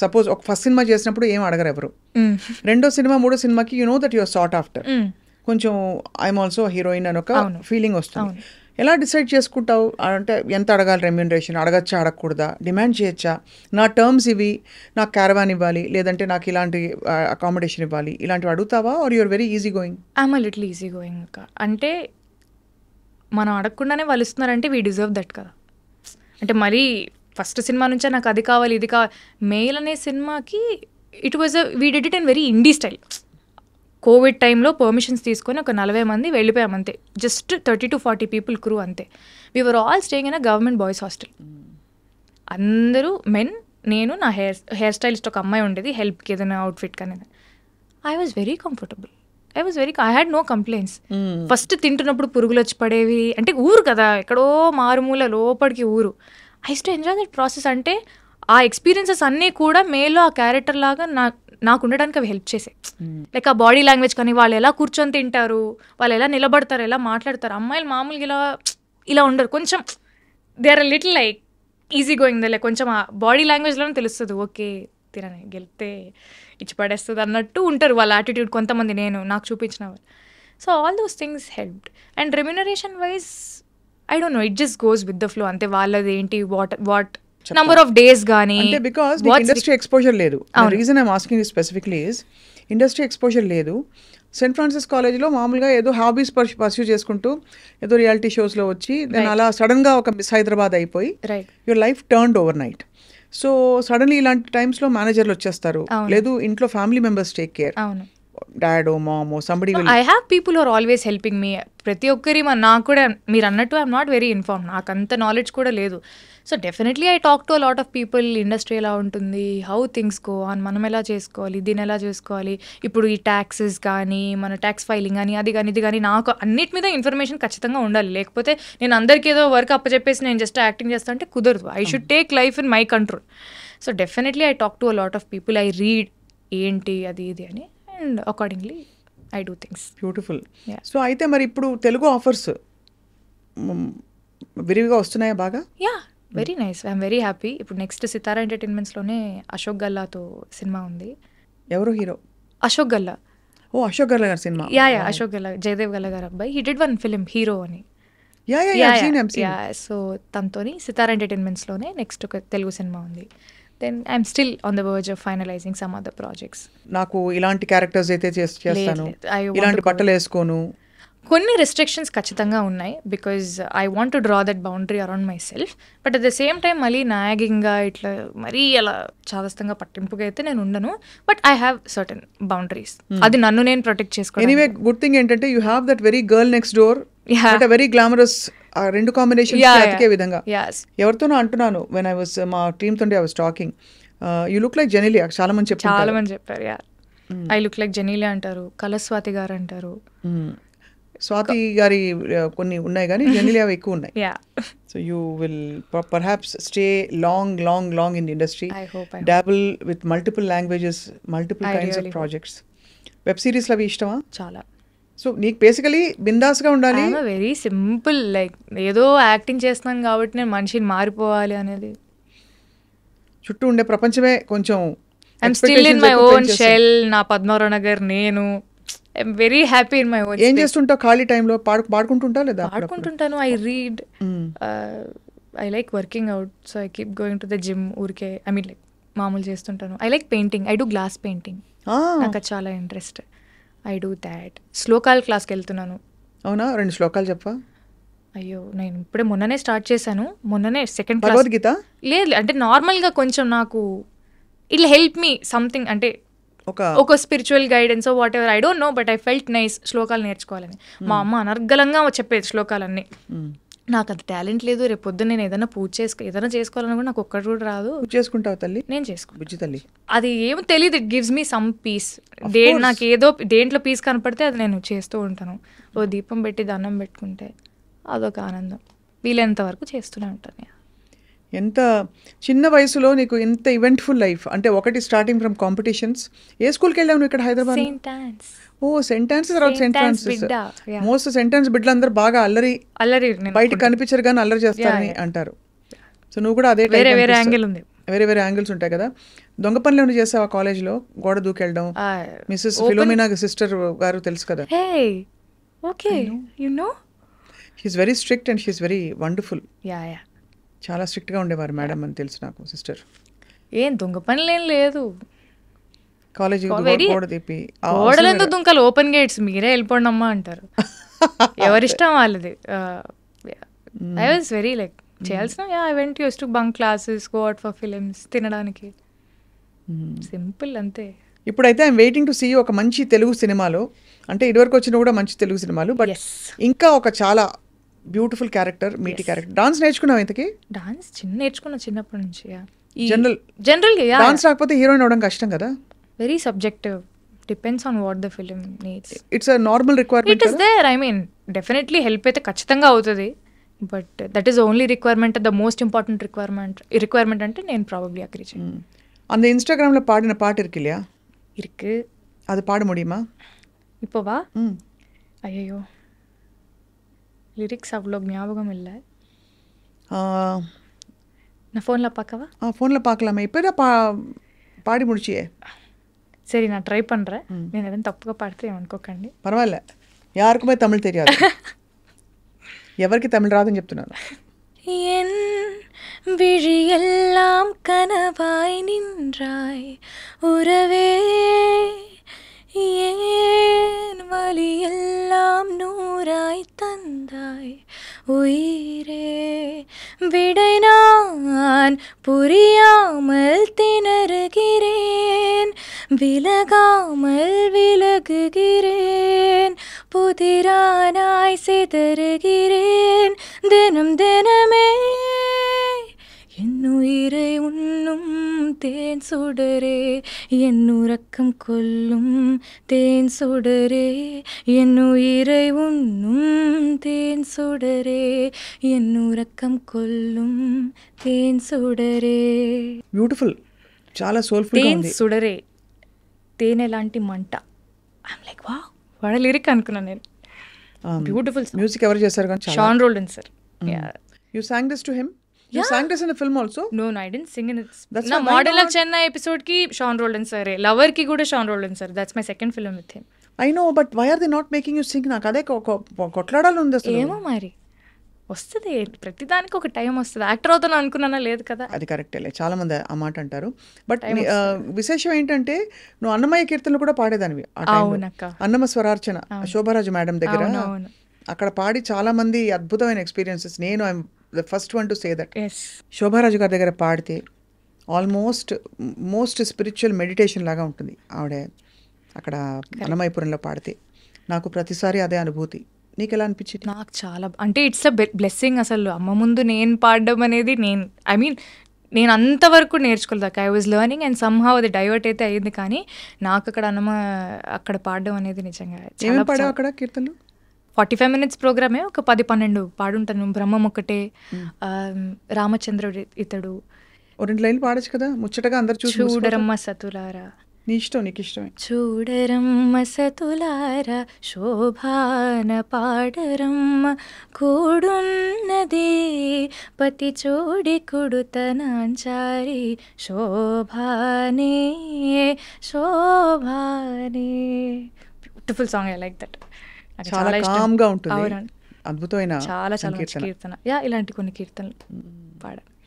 Suppose ఒక first cinema చేసినప్పుడు ఏం అడగరు ఎవరు రెండో సినిమా మూడో సినిమాకి you know that your short after కొంచెం ఐఎమ్ ఆల్సో హీరోయిన్ అని ఒక ఫీలింగ్ వస్తుంది ఎలా డిసైడ్ చేసుకుంటావు అంటే ఎంత అడగాలి రెమ్యూనరేషన్ అడగచ్చా అడగకూడదా డిమాండ్ చేయొచ్చా నా టర్మ్స్ ఇవి నాకు క్యారవాన్ ఇవ్వాలి లేదంటే నాకు ఇలాంటి అకామిడేషన్ ఇవ్వాలి ఇలాంటివి అడుగుతావా are your very easy going I'm little easy going అంటే మనం అడగకుండానే వాళ్ళు ఇస్తున్నారంటే వీ డిజర్వ్ దట్ కదా అంటే మరీ ఫస్ట్ సినిమా నుంచే నాకు అది కావాలి ఇది కావాలి మెయిల్ అనే సినిమాకి it was we did it in very indie style Covid టైంలో పర్మిషన్స్ తీసుకొని ఒక నలభై మంది వెళ్ళిపోయాం అంతే just thirty to forty people crew అంతే were all staying in a government boys hostel అందరూ మెన్ నేను నా హెయిర్ హెయిర్ స్టైలిస్ట్ ఒక అమ్మాయి ఉండేది హెల్ప్కి ఏదైనా అవుట్ఫిట్ కానీ I was very comfortable I was very I had no complaints first తింటున్నప్పుడు పురుగులు వచ్చి పడేవి అంటే ఊరు కదా ఎక్కడో మారుమూల లోపలికి ఊరు I to enjoy that process అంటే ఆ ఎక్స్పీరియన్సెస్ అన్నీ కూడా మేలో ఆ క్యారెక్టర్ లాగా నా నాకు ఉండడానికి అవి హెల్ప్ చేసాయి లైక్ hmm. ఆ బాడీ లాంగ్వేజ్ కానీ వాళ్ళు ఎలా కూర్చొని తింటారు వాళ్ళు ఎలా నిలబడతారు ఎలా మాట్లాడతారు అమ్మాయిలు మామూలుగా ఇలా ఇలా ఉండరు కొంచెం they are little like easy going like కొంచెం ఆ బాడీ లాంగ్వేజ్లోనే తెలుస్తుంది ఓకే తినని గెలితే ఇచ్చి పడేస్తుంది అన్నట్టు ఉంటారు వాళ్ళ యాటిట్యూడ్ కొంతమంది నేను నాకు చూపించిన వాళ్ళు so all those things helped and remuneration wise I don't know it just goes with the flow అంతే వాళ్ళది ఏంటి what what number of days కానీ అంటే బికాస్ ఇండస్ట్రీ ఎక్స్పోజర్ లేదు reason I'm asking specifically is industry exposure లేదు Saint Francis కాలేజ్లో మామూలుగా ఏదో హాబీస్ పర్సూ చేసుకుంటూ ఏదో రియాలిటీ షోస్లో వచ్చి దాని అలా సడన్గా ఒక మిస్ హైదరాబాద్ అయిపోయి your life turned overnight so suddenly ఇలాంటి టైమ్స్లో మేనేజర్లు వచ్చేస్తారు లేదు ఇంట్లో ఫ్యామిలీ మెంబర్స్ టేక్ కేర్ అవును dad mom somebody I have people are always helping me ప్రతి ఒక్కరి మా నాకు కూడా మీరు అన్నట్టు ఐఎమ్ నాట్ వెరీ ఇన్ఫార్మ్ నాకు అంత నాలెడ్జ్ కూడా లేదు so definitely I talk to lot of people industry ఎలా ఉంటుంది హౌ థింగ్స్ గో ఆన్ మనం ఎలా చేసుకోవాలి దీని ఎలా చేసుకోవాలి ఇప్పుడు ఈ ట్యాక్సెస్ కానీ మన ట్యాక్స్ ఫైలింగ్ కానీ అది కానీ ఇది కానీ నాకు అన్నిటి మీద ఇన్ఫర్మేషన్ ఖచ్చితంగా ఉండాలి లేకపోతే నేను అందరికీ ఏదో వర్క్ అప్పచెప్పేసి నేను జస్ట్ యాక్టింగ్ చేస్తా అంటే కుదరదు I should take life in my control so definitely I talk to a lot of people I read ఏంటి అది ఇది అని and accordingly I do things beautiful so అయితే మరి ఇప్పుడు తెలుగు ఆఫర్స్ విరివిగా వస్తున్నాయా బాగా yeah very nice I'm very happy ఇప్పుడు నెక్స్ట్ సితారా ఎంటర్టైన్మెంట్స్లోనే అశోక్ గల్లాతో సినిమా ఉంది ఎవరు హీరో అశోక్ గల్లా ఓ అశోక్ గల్లా గారి cinema yeah yeah Ashok Galla Jayadev Galla గారు అబ్బాయి he did one film hero అని యా యా సో తనతోని సితారా ఎంటర్టైన్మెంట్స్లోనే నెక్స్ట్ ఒక తెలుగు సినిమా ఉంది then I'm still on the verge of finalising some other projects నాకు ఇలాంటి క్యారెక్టర్స్ అయితే చేస్తాను ఇలాంటి బట్టలు వేసుకోను కొన్ని రెస్ట్రిక్షన్స్ ఖచ్చితంగా ఉన్నాయి because I want to draw that boundary around myself but at the same time మళ్ళీ నాగింగ్గా ఇట్లా మరీ అలా చాదస్తంగా పట్టింపుగా అయితే నేను ఉండను but I have certain boundaries అది నన్ను నేను ప్రొటెక్ట్ చేసుకోవాలి ఎనీవే గుడ్ థింగ్ ఏంటంటే you have that very girl next door very glamorous ఆ రెండు కాంబినేషన్ విధంగా ఎవరితోనో అంటున్నాను వెన్ ఐ వాస్ మా టీమ్ తోటి I was talking you look like Genelia చాలా మంది చెప్పారు చాలా మంది చెప్పారు yeah I look like Genelia అంటారు కలస్వాతి గారు అంటారు స్వాతి hmm. గారి uh, కొన్ని ఉన్నాయి కానీ జెనీలియా ఎక్కువ ఉన్నాయి so you will perhaps stay long long long in industry dabble with multiple languages multiple kinds of projects web సిరీస్లు అవి ఇష్టమా చాలా సో నీకు బేసికలీ గా ఉండాలి వెరీ సింపుల్ లైక్ ఏదో యాక్టింగ్ చేస్తున్నాను కాబట్టి నేను మనిషిని మారిపోవాలి అనేది చుట్టూ ఉండే ప్రపంచమే కొంచెం I'm still in my own shell నా పద్మారావు నగర్ నేను I'm very happy in my own ఏం చేస్తుంటావు ఖాళీ టైంలో పాడు పాడుకుంటుంటా లేదా పాడుకుంటుంటాను I read I like working out so I keep going to the gym ఊరికే ఐ మీన్ లైక్ మామూలు చేస్తుంటాను I like painting I do glass painting నాకు చాలా ఇంట్రెస్ట్ ఐ డూ దాట్ శ్లోకాల క్లాస్కి వెళ్తున్నాను అవునా రెండు శ్లోకాలు చెప్ప అయ్యో నేను ఇప్పుడే మొన్ననే స్టార్ట్ చేశాను మొన్ననే సెకండ్ క్లాస్ భగవద్గీత లేదు అంటే నార్మల్గా కొంచెం నాకు ఇట్ హెల్ప్ మీ సంథింగ్ అంటే ఒక ఒక spiritual guidance whatever I don't know but I felt nice శ్లోకాలు నేర్చుకోవాలని మా hmm. అమ్మ అనర్గలంగా చెప్పేది శ్లోకాలన్నీ hmm. నాకు అంత టాలెంట్ లేదు రేపు పొద్దున్న నేను ఏదైనా పూజ చేసుకో ఏదైనా చేసుకోవాలని కూడా నాకు ఒక్కటి కూడా రాదు చేసుకుంటావు తల్లి నేను చేసుకుంటా బుజ్జి తల్లి అది ఏం తెలియదు it gives me some peace దే నాకు ఏదో దేంట్లో పీస్ కనపడితే అది నేను చేస్తూ ఉంటాను ఓ దీపం పెట్టి దండం పెట్టుకుంటే అదొక ఆనందం వీలైనంత వరకు చేస్తూనే ఉంటాను ఎంత చిన్న వయసులో నీకు ఎంత ఈవెంట్ఫుల్ లైఫ్ అంటే ఒకటి స్టార్టింగ్ ఫ్రమ్ కాంపిటీషన్స్ ఏ స్కూల్కి వెళ్ళావు నువ్వు ఇక్కడ హైదరాబాద్ ఓ సెంటాన్స్ తర్వాత సెంటాన్స్ మోస్ట్ సెంటాన్స్ బిడ్డలు అందరూ బాగా అల్లరి అల్లరి బయట కనిపించరు కానీ అల్లరి చేస్తారని అంటారు సో నువ్వు కూడా అదే వేరే వేరే యాంగిల్ ఉంది వేరే వేరే యాంగిల్స్ ఉంటాయి కదా దొంగ పనిలో ఉండి చేసావు ఆ కాలేజ్లో గోడ దూకెళ్ళడం మిస్సెస్ ఫిలోమినా సిస్టర్ గారు తెలుసు కదా okay you know she's very strict and she's very wonderful yeah yeah చాలా స్ట్రిక్ట్గా ఉండేవారు మేడం అని తెలుసు నాకు సిస్టర్ ఏం దొంగ లేని లేదు కాలేజీ గోడ దుంకలు ఓపెన్ గేట్స్ మీరే వెళ్ళిపోండి అమ్మా అంటారు ఎవరిష్టం వాళ్ళది ఐ వాజ్ వెరీ లైక్ చేయాల్సిన I went used to bunk classes go out for films తినడానికి సింపుల్ hmm. అంతే ఇప్పుడైతే ఐమ్ వెయిటింగ్ టు సీ ఒక మంచి తెలుగు సినిమాలో అంటే ఇదివరకు వచ్చిన కూడా మంచి తెలుగు సినిమాలు బట్ ఇంకా ఒక చాలా బ్యూటిఫుల్ క్యారెక్టర్ మీటి క్యారెక్టర్ డాన్స్ నేర్చుకున్నావు ఇంతకి డాన్స్ చిన్న నేర్చుకున్నా చిన్నప్పటి నుంచి జనరల్ జనరల్ డాన్స్ రాకపోతే హీరోయిన్ అవడం కష్టం కదా very subjective depends on what the film needs it's normal requirement it is there I mean definitely help అయితే ఖచ్చితంగా అవుతుంది but that is only requirement the most important requirement requirement అంటే నేను probably agree చేయను அந்த இன்ஸ்டாகிராமில் பாடின பாட்டு இருக்கு இல்லையா இருக்கு அது అది పాడ இப்போவா ம் ஐயோ லிரிக்ஸ் அவ்வளோ ஞாபகம் இல்லை நான் ஃபோனில் பார்க்கவா ஆ ஃபோனில் பார்க்கலாமே இப்போ தான் பா பாடி முடிச்சியே சரி நான் ட்ரை பண்ணுறேன் நீங்கள் எதுவும் தப்புగా పాడితే கோக்காண்டி பரவாயில்ல யாருக்குமே தமிழ் தெரியாது எவருக்கு தமிழ் ராதம் చెప్తున్నాను என் விழியெல்லாம் கனவாய் நின்றாய் உறவே உயிரே விடை நான் புரியாமல் திணறுகிறேன் விலகாமல் விலகுகிறேன் புதிரானாய் சிதறுகிறேன் தினம் தினமே என்னுயிரை உண்ணும் தேன் சுடரே என்னுறக்கம் கொல்லும் தேன் சுடரே என்னுயிரை உண்ணும் தேன் சுடரே రకం கொல்லும் தேன் சுடரே బ్యూటిఫుల్ చాలా సోల్ తేన్ సుడరే తేనె లాంటి మంట ఐమ్ లైక్ వా వాళ్ళ లిరిక్ అనుకున్నాను నేను బ్యూటిఫుల్ um, మ్యూజిక్ ఎవరు చేశారు కానీ Sean Roldan sir you sang this to him you sang this in a film also? No, no, I didn't sing in it. నా మోడల్ ఆఫ్ చెన్నై ఎపిసోడ్ కి షాన్ రోల్డన్ సరే లవర్ కి కూడా Sean Roldan sir that's my second film with him I know but why are they not making you sing నాకు అదే కొ- కొట్లాడాలి ఉంది అసలు ఏమో మరి వస్తుంది ప్రతిదానికి ఒక టైం వస్తుంది యాక్టర్ అవుతాను అనుకున్నానా లేదు కదా అది లే చాలా మంది ఆ మాట అంటారు బట్ నీ- ఆ, విశేషం ఏంటంటే నువ్వు అన్నమయ్య కీర్తనలు కూడా పాడేదానివి అన్నమ స్వరార్చన శోభరాజు మేడం దగ్గర అక్కడ పాడి చాలా మంది అద్భుతమైన ఎక్స్పీరియన్సెస్ నేను I'm the first one to say that Shobharaju గారి దగ్గర పాడితే ఆల్మోస్ట్ మోస్ట్ స్పిరిచువల్ మెడిటేషన్ లాగా ఉంటుంది ఆవిడ అక్కడ అన్నమైపురంలో పాడితే నాకు ప్రతిసారి అదే అనుభూతి నీకు ఎలా అనిపించింది నాకు చాలా అంటే ఇట్స్ అ బ్లెస్సింగ్ అసలు అమ్మ ముందు నేను పాడడం అనేది నేను ఐ మీన్ నేను అంతవరకు నేర్చుకోలేదు I was learning and somehow అది డైవర్ట్ అయితే అయ్యింది కానీ నాకు అక్కడ అన్నమా అక్కడ పాడడం అనేది నిజంగా చాలా అక్కడ కీర్తనలు ఫార్టీ ఫైవ్ మినిట్స్ ప్రోగ్రామే ఒక పది పన్నెండు పాడుంటాను బ్రహ్మం ఒకటే రామచంద్రుడు ఇతడు రెండు లైన్లు పాడచ్చు కదా ముచ్చటగా అందరు చూడరమ్మ సతులారా నీ ఇష్టం నీకు ఇష్టమే చూడరమ్మ సతులారా శోభాన పాడరమ్మ కూడున్నది పతి చూడి కుడుతనాంచారి శోభానే శోభానే beautiful song I like that చాలా గా ఉంటుంది అద్భుతమైన చాలా చాలా కీర్తన యా ఇలాంటి కొన్ని కీర్తనలు పాడా